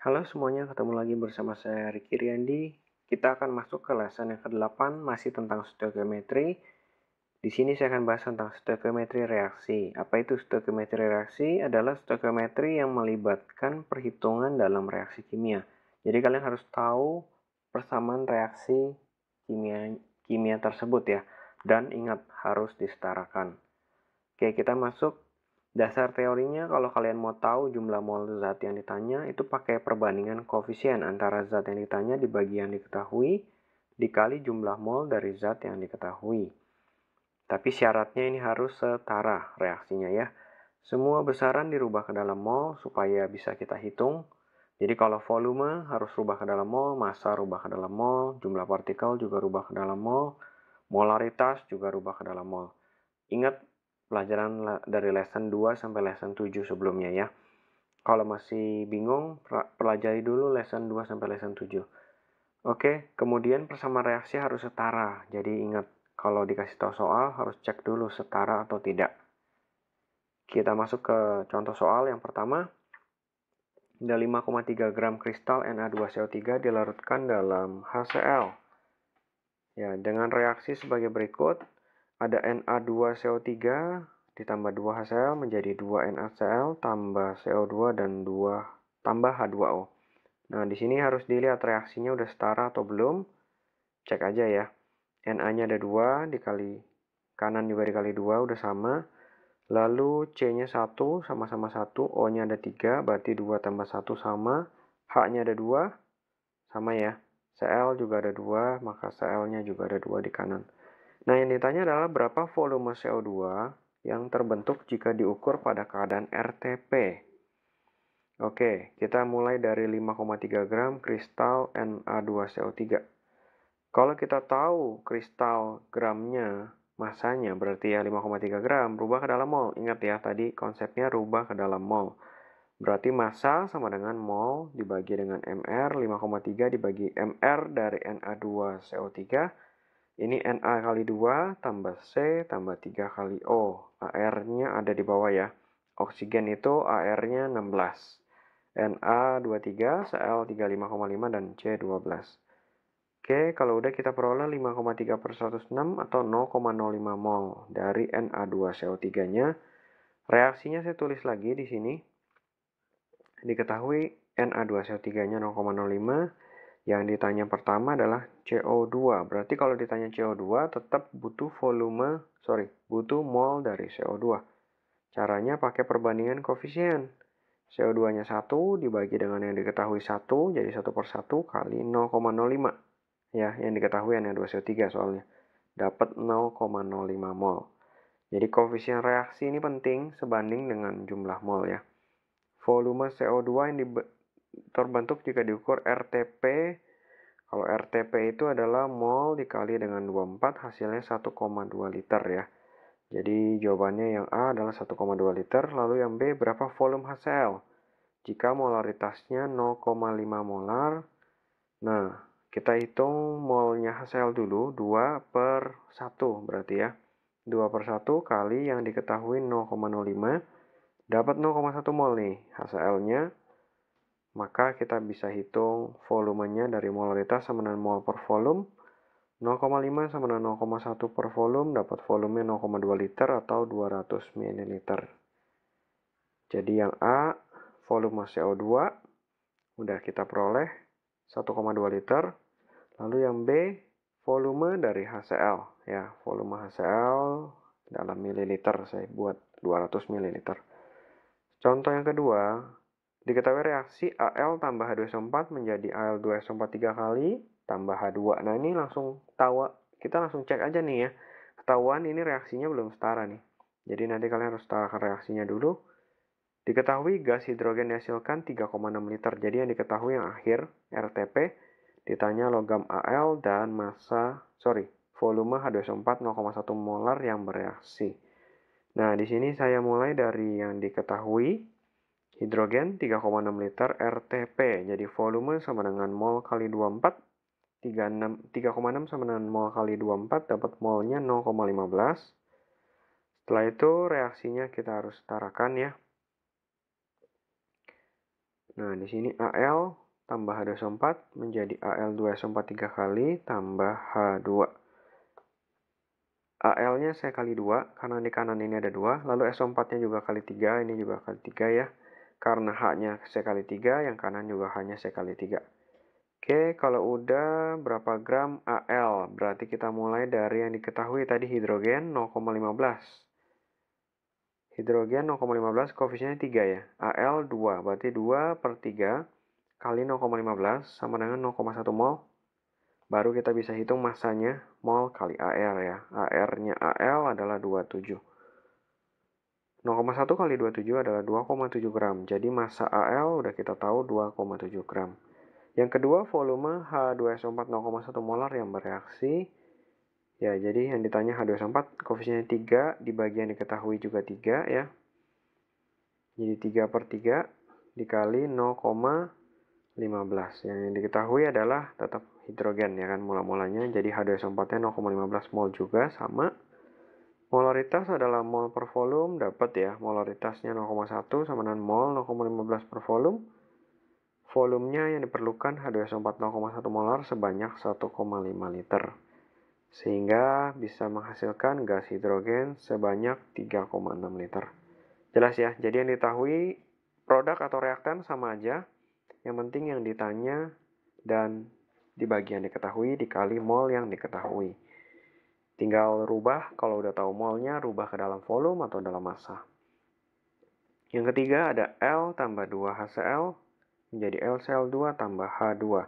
Halo semuanya, ketemu lagi bersama saya Riki Riyandi. Kita akan masuk ke lesson yang ke-8, masih tentang stoikiometri. Di sini saya akan bahas tentang stoikiometri reaksi. Apa itu stoikiometri reaksi? Adalah stoikiometri yang melibatkan perhitungan dalam reaksi kimia. Jadi kalian harus tahu persamaan reaksi kimia kimia tersebut ya. Dan ingat, harus disetarakan. Oke, kita masuk Dasar teorinya kalau kalian mau tahu jumlah mol zat yang ditanya itu pakai perbandingan koefisien antara zat yang ditanya di bagian diketahui dikali jumlah mol dari zat yang diketahui. Tapi syaratnya ini harus setara reaksinya ya. Semua besaran dirubah ke dalam mol supaya bisa kita hitung. Jadi kalau volume harus rubah ke dalam mol, massa rubah ke dalam mol, jumlah partikel juga rubah ke dalam mol, molaritas juga rubah ke dalam mol. Ingat pelajaran dari lesson 2 sampai lesson 7 sebelumnya ya. Kalau masih bingung, pelajari dulu lesson 2 sampai lesson 7. Oke, kemudian persamaan reaksi harus setara. Jadi ingat, kalau dikasih tahu soal harus cek dulu setara atau tidak. Kita masuk ke contoh soal yang pertama. Ada 5,3 gram kristal Na2CO3 dilarutkan dalam HCl. Ya, dengan reaksi sebagai berikut, ada Na2CO3 ditambah 2 HCl menjadi 2 NaCl tambah CO2 dan 2 tambah H2O. Nah, di sini harus dilihat reaksinya udah setara atau belum. Cek aja ya. Na-nya ada 2 dikali kanan juga dikali 2 udah sama. Lalu C-nya 1 sama-sama 1, O-nya ada 3 berarti 2 tambah 1 sama. H-nya ada 2 sama ya. Cl juga ada 2, maka Cl-nya juga ada 2 di kanan. Nah, yang ditanya adalah berapa volume CO2 yang terbentuk jika diukur pada keadaan RTP. Oke, kita mulai dari 5,3 gram kristal Na2CO3. Kalau kita tahu kristal gramnya masanya berarti ya 5,3 gram rubah ke dalam mol. Ingat ya tadi konsepnya rubah ke dalam mol. Berarti massa sama dengan mol dibagi dengan mr 5,3 dibagi mr dari Na2CO3 ini NA kali 2 tambah C tambah 3 kali O. AR-nya ada di bawah ya. Oksigen itu AR-nya 16. Na 23, Cl 35,5, dan C 12. Oke, kalau udah kita peroleh 5,3 per 106 atau 0,05 mol dari Na2CO3-nya. Reaksinya saya tulis lagi di sini. Diketahui Na2CO3-nya 0,05, yang ditanya pertama adalah CO2. Berarti kalau ditanya CO2 tetap butuh volume, sorry, butuh mol dari CO2. Caranya pakai perbandingan koefisien. CO2-nya 1 dibagi dengan yang diketahui 1, jadi 1 per 1 kali 0,05. Ya, yang diketahui hanya 2 CO3 soalnya. Dapat 0,05 mol. Jadi koefisien reaksi ini penting sebanding dengan jumlah mol ya. Volume CO2 yang di terbentuk jika diukur RTP. Kalau RTP itu adalah mol dikali dengan 24 hasilnya 1,2 liter ya. Jadi jawabannya yang A adalah 1,2 liter, lalu yang B berapa volume HCl? Jika molaritasnya 0,5 molar, nah kita hitung molnya HCl dulu, 2 per 1 berarti ya. 2 per 1 kali yang diketahui 0,05, dapat 0,1 mol nih HCl-nya, maka kita bisa hitung volumenya dari molaritas sama dengan mol per volume. 0,5 sama dengan 0,1 per volume dapat volume 0,2 liter atau 200 ml. Jadi yang A volume CO2 udah kita peroleh 1,2 liter. Lalu yang B volume dari HCl ya, volume HCl dalam mililiter saya buat 200 ml. Contoh yang kedua, Diketahui reaksi Al tambah H2SO4 menjadi Al2SO4 3 kali tambah H2. Nah ini langsung tawa, kita langsung cek aja nih ya. Ketahuan ini reaksinya belum setara nih. Jadi nanti kalian harus setarakan reaksinya dulu. Diketahui gas hidrogen dihasilkan 3,6 liter. Jadi yang diketahui yang akhir RTP ditanya logam Al dan massa, sorry, volume H2SO4 0,1 molar yang bereaksi. Nah, di sini saya mulai dari yang diketahui Hidrogen 3,6 liter RTP. Jadi volume sama dengan mol kali 24. 3,6 sama dengan mol kali 24 dapat molnya 0,15. Setelah itu reaksinya kita harus setarakan ya. Nah, di sini Al tambah H2SO4 menjadi Al2SO4 3 kali tambah H2. Al-nya saya kali 2 karena di kanan ini ada 2, lalu s 4 nya juga kali 3, ini juga kali 3 ya karena haknya C kali 3, yang kanan juga hanya C kali 3. Oke, kalau udah berapa gram Al? Berarti kita mulai dari yang diketahui tadi hidrogen 0,15. Hidrogen 0,15, koefisiennya 3 ya. Al 2, berarti 2 per 3 kali 0,15 sama dengan 0,1 mol. Baru kita bisa hitung masanya mol kali AR ya. AR-nya Al adalah 27. 0,1 kali 27 adalah 2,7 gram. Jadi massa AL udah kita tahu 2,7 gram. Yang kedua volume H2SO4 0,1 molar yang bereaksi. Ya, jadi yang ditanya H2SO4 koefisiennya 3, di bagian diketahui juga 3 ya. Jadi 3 per 3 dikali 0,15. Yang, yang diketahui adalah tetap hidrogen ya kan mula-mulanya. Jadi H2SO4-nya 0,15 mol juga sama Molaritas adalah mol per volume, dapat ya. Molaritasnya 0,1 sama dengan mol 0,15 per volume. Volumenya yang diperlukan H2SO4 0,1 molar sebanyak 1,5 liter. Sehingga bisa menghasilkan gas hidrogen sebanyak 3,6 liter. Jelas ya, jadi yang diketahui produk atau reaktan sama aja. Yang penting yang ditanya dan di bagian diketahui dikali mol yang diketahui. Tinggal rubah, kalau udah tahu molnya, rubah ke dalam volume atau dalam massa. Yang ketiga ada L tambah 2 HCl menjadi LCl2 tambah H2.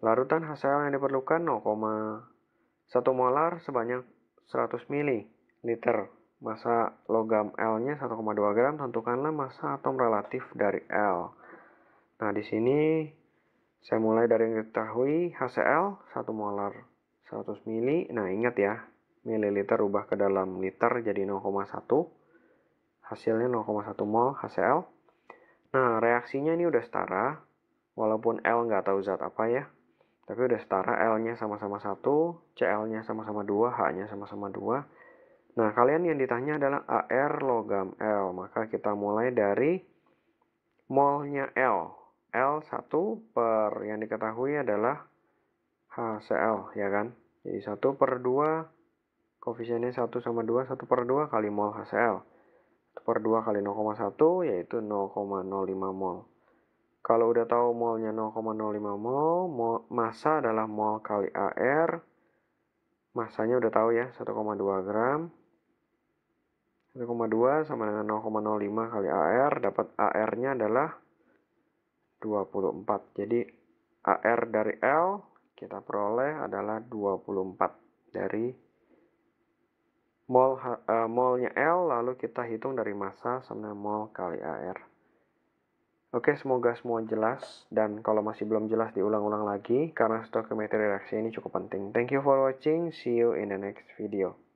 Larutan HCl yang diperlukan 0,1 molar sebanyak 100 ml. Masa logam L-nya 1,2 gram, tentukanlah masa atom relatif dari L. Nah, di sini saya mulai dari yang diketahui HCl 1 molar 100 ml. Nah, ingat ya, mililiter ubah ke dalam liter jadi 0,1 hasilnya 0,1 mol HCl nah reaksinya ini udah setara walaupun L nggak tahu zat apa ya tapi udah setara L nya sama-sama 1 Cl nya sama-sama 2 H nya sama-sama 2 nah kalian yang ditanya adalah AR logam L maka kita mulai dari molnya L L1 per yang diketahui adalah HCl ya kan jadi 1 per 2 koefisiennya 1 sama 2, 1 per 2 kali mol HCl. 1 per 2 kali 0,1 yaitu 0,05 mol. Kalau udah tahu molnya 0,05 mol, mol, massa adalah mol kali AR. Masanya udah tahu ya, 1,2 gram. 1,2 sama dengan 0,05 kali AR, dapat AR-nya adalah 24. Jadi AR dari L kita peroleh adalah 24 dari mol uh, eh, molnya L lalu kita hitung dari massa sama dengan mol kali AR. Oke, semoga semua jelas dan kalau masih belum jelas diulang-ulang lagi karena stoikiometri reaksi ini cukup penting. Thank you for watching. See you in the next video.